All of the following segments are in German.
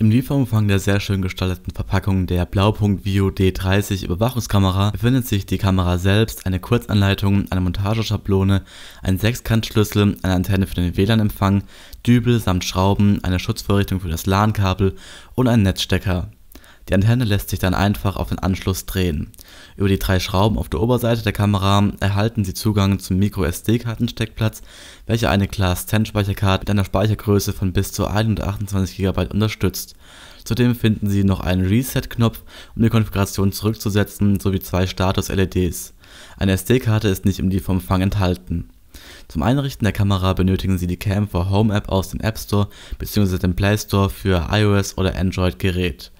Im Lieferumfang der sehr schön gestalteten Verpackung der Blaupunkt Vio D30 Überwachungskamera befindet sich die Kamera selbst, eine Kurzanleitung, eine Montageschablone, ein Sechskantschlüssel, eine Antenne für den WLAN-Empfang, Dübel samt Schrauben, eine Schutzvorrichtung für das LAN-Kabel und ein Netzstecker die Antenne lässt sich dann einfach auf den Anschluss drehen. Über die drei Schrauben auf der Oberseite der Kamera erhalten Sie Zugang zum MicroSD-Kartensteckplatz, welcher eine Class 10 Speicherkarte mit einer Speichergröße von bis zu 128 GB unterstützt. Zudem finden Sie noch einen Reset-Knopf, um die Konfiguration zurückzusetzen, sowie zwei Status-LEDs. Eine SD-Karte ist nicht im Lieferumfang enthalten. Zum Einrichten der Kamera benötigen Sie die Cam 4 Home App aus dem App Store bzw. dem Play Store für iOS oder Android Gerät.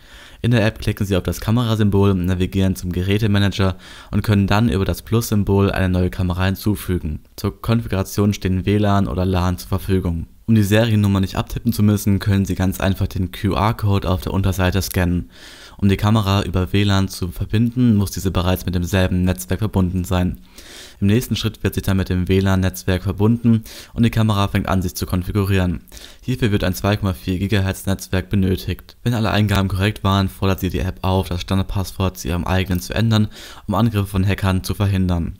In der App klicken Sie auf das Kamerasymbol, navigieren zum Gerätemanager und können dann über das Plus-Symbol eine neue Kamera hinzufügen. Zur Konfiguration stehen WLAN oder LAN zur Verfügung um die Seriennummer nicht abtippen zu müssen, können Sie ganz einfach den QR-Code auf der Unterseite scannen. Um die Kamera über WLAN zu verbinden, muss diese bereits mit demselben Netzwerk verbunden sein. Im nächsten Schritt wird sie dann mit dem WLAN-Netzwerk verbunden und die Kamera fängt an sich zu konfigurieren. Hierfür wird ein 2,4 GHz Netzwerk benötigt. Wenn alle Eingaben korrekt waren, fordert sie die App auf, das Standardpasswort zu ihrem eigenen zu ändern, um Angriffe von Hackern zu verhindern.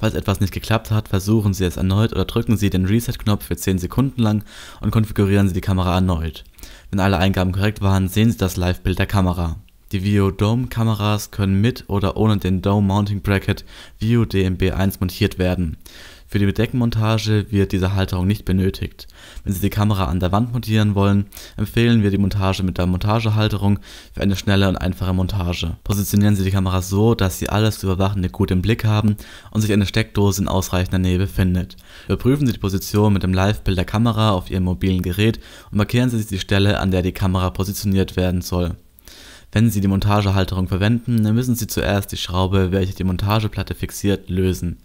Falls etwas nicht geklappt hat, versuchen Sie es erneut oder drücken Sie den Reset-Knopf für 10 Sekunden lang und konfigurieren Sie die Kamera erneut. Wenn alle Eingaben korrekt waren, sehen Sie das Live-Bild der Kamera. Die Vio Dome Kameras können mit oder ohne den Dome Mounting Bracket Vio DMB1 montiert werden. Für die Bedeckenmontage wird diese Halterung nicht benötigt. Wenn Sie die Kamera an der Wand montieren wollen, empfehlen wir die Montage mit der Montagehalterung für eine schnelle und einfache Montage. Positionieren Sie die Kamera so, dass Sie alles zu Überwachende gut im Blick haben und sich eine Steckdose in ausreichender Nähe befindet. Überprüfen Sie die Position mit dem Live-Bild der Kamera auf Ihrem mobilen Gerät und markieren Sie sich die Stelle, an der die Kamera positioniert werden soll. Wenn Sie die Montagehalterung verwenden, dann müssen Sie zuerst die Schraube, welche die Montageplatte fixiert, lösen.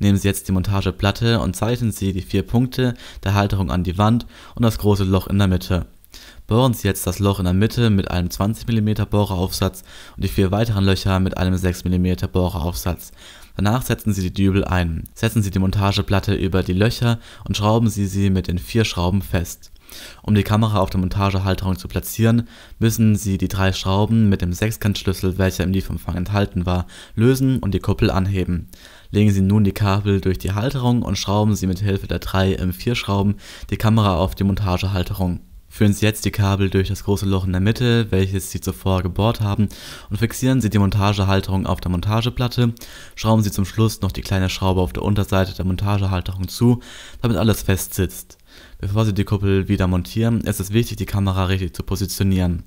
Nehmen Sie jetzt die Montageplatte und zeichnen Sie die vier Punkte der Halterung an die Wand und das große Loch in der Mitte. Bohren Sie jetzt das Loch in der Mitte mit einem 20 mm Bohreraufsatz und die vier weiteren Löcher mit einem 6 mm Bohreraufsatz. Danach setzen Sie die Dübel ein. Setzen Sie die Montageplatte über die Löcher und schrauben Sie sie mit den vier Schrauben fest. Um die Kamera auf der Montagehalterung zu platzieren, müssen Sie die drei Schrauben mit dem Sechskantschlüssel, welcher im Lieferumfang enthalten war, lösen und die Kuppel anheben. Legen Sie nun die Kabel durch die Halterung und schrauben Sie mit Hilfe der drei M4-Schrauben die Kamera auf die Montagehalterung. Führen Sie jetzt die Kabel durch das große Loch in der Mitte, welches Sie zuvor gebohrt haben, und fixieren Sie die Montagehalterung auf der Montageplatte. Schrauben Sie zum Schluss noch die kleine Schraube auf der Unterseite der Montagehalterung zu, damit alles fest sitzt. Bevor Sie die Kuppel wieder montieren, ist es wichtig, die Kamera richtig zu positionieren.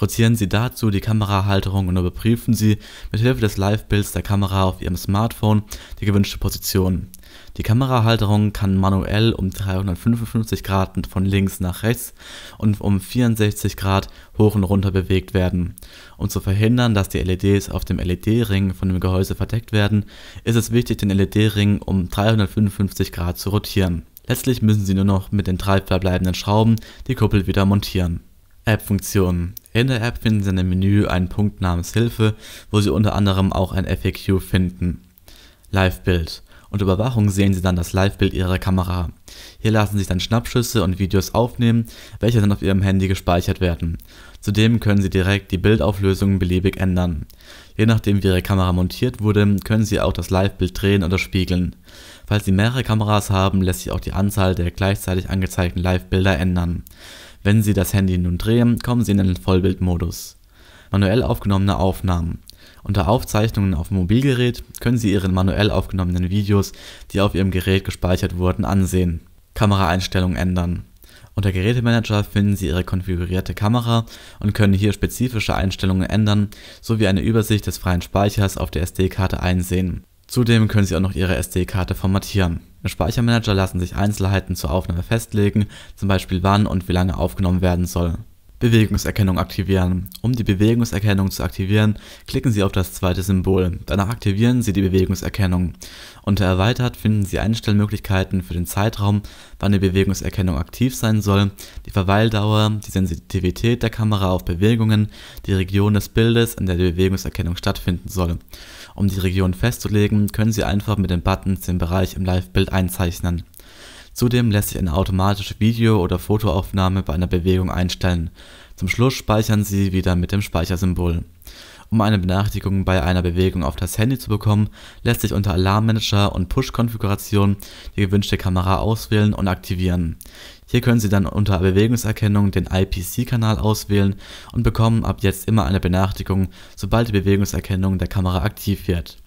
Rotieren Sie dazu die Kamerahalterung und überprüfen Sie mit Hilfe des Live-Bilds der Kamera auf Ihrem Smartphone die gewünschte Position. Die Kamerahalterung kann manuell um 355 Grad von links nach rechts und um 64 Grad hoch und runter bewegt werden. Um zu verhindern, dass die LEDs auf dem LED-Ring von dem Gehäuse verdeckt werden, ist es wichtig, den LED-Ring um 355 Grad zu rotieren. Letztlich müssen sie nur noch mit den drei verbleibenden Schrauben die Kuppel wieder montieren. app funktion In der App finden Sie in dem Menü einen Punkt namens Hilfe, wo Sie unter anderem auch ein FAQ finden. Live-Bild und Überwachung sehen sie dann das Live-Bild ihrer Kamera. Hier lassen sich dann Schnappschüsse und Videos aufnehmen, welche dann auf ihrem Handy gespeichert werden. Zudem können sie direkt die Bildauflösung beliebig ändern. Je nachdem wie ihre Kamera montiert wurde, können sie auch das Live-Bild drehen oder spiegeln. Falls sie mehrere Kameras haben, lässt sich auch die Anzahl der gleichzeitig angezeigten Live-Bilder ändern. Wenn sie das Handy nun drehen, kommen sie in den Vollbildmodus. Manuell aufgenommene Aufnahmen unter Aufzeichnungen auf Mobilgerät können Sie Ihre manuell aufgenommenen Videos, die auf Ihrem Gerät gespeichert wurden, ansehen. Kameraeinstellungen ändern Unter Gerätemanager finden Sie Ihre konfigurierte Kamera und können hier spezifische Einstellungen ändern sowie eine Übersicht des freien Speichers auf der SD-Karte einsehen. Zudem können Sie auch noch Ihre SD-Karte formatieren. Im Speichermanager lassen sich Einzelheiten zur Aufnahme festlegen, zum Beispiel wann und wie lange aufgenommen werden soll Bewegungserkennung aktivieren. Um die Bewegungserkennung zu aktivieren, klicken Sie auf das zweite Symbol. Danach aktivieren Sie die Bewegungserkennung. Unter Erweitert finden Sie Einstellmöglichkeiten für den Zeitraum, wann die Bewegungserkennung aktiv sein soll, die Verweildauer, die Sensitivität der Kamera auf Bewegungen, die Region des Bildes, in der die Bewegungserkennung stattfinden soll. Um die Region festzulegen, können Sie einfach mit den Buttons den Bereich im Live-Bild einzeichnen. Zudem lässt sich eine automatische Video oder Fotoaufnahme bei einer Bewegung einstellen, zum Schluss speichern sie wieder mit dem Speichersymbol. Um eine Benachrichtigung bei einer Bewegung auf das Handy zu bekommen, lässt sich unter Alarmmanager und Push-Konfiguration die gewünschte Kamera auswählen und aktivieren. Hier können Sie dann unter Bewegungserkennung den IPC-Kanal auswählen und bekommen ab jetzt immer eine Benachrichtigung, sobald die Bewegungserkennung der Kamera aktiv wird.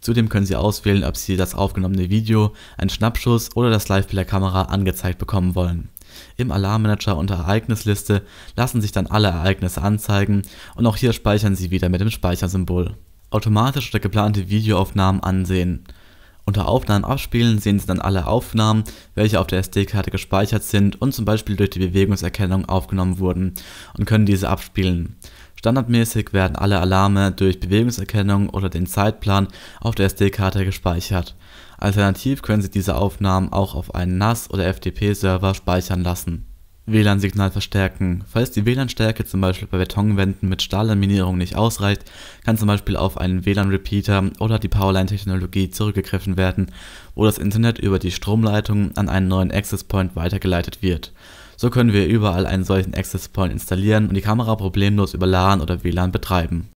Zudem können Sie auswählen, ob Sie das aufgenommene Video, einen Schnappschuss oder das Live-Bild der Kamera angezeigt bekommen wollen. Im Alarmmanager unter Ereignisliste lassen sich dann alle Ereignisse anzeigen und auch hier speichern Sie wieder mit dem Speichersymbol. Automatisch oder geplante Videoaufnahmen ansehen. Unter Aufnahmen abspielen sehen Sie dann alle Aufnahmen, welche auf der SD-Karte gespeichert sind und zum Beispiel durch die Bewegungserkennung aufgenommen wurden und können diese abspielen. Standardmäßig werden alle Alarme durch Bewegungserkennung oder den Zeitplan auf der SD-Karte gespeichert. Alternativ können Sie diese Aufnahmen auch auf einen NAS- oder FTP-Server speichern lassen WLAN-Signal verstärken. Falls die WLAN-Stärke zum Beispiel bei Betonwänden mit Stahllaminierung nicht ausreicht, kann zum Beispiel auf einen WLAN-Repeater oder die Powerline-Technologie zurückgegriffen werden, wo das Internet über die Stromleitung an einen neuen Access Point weitergeleitet wird. So können wir überall einen solchen Access Point installieren und die Kamera problemlos über LAN oder WLAN betreiben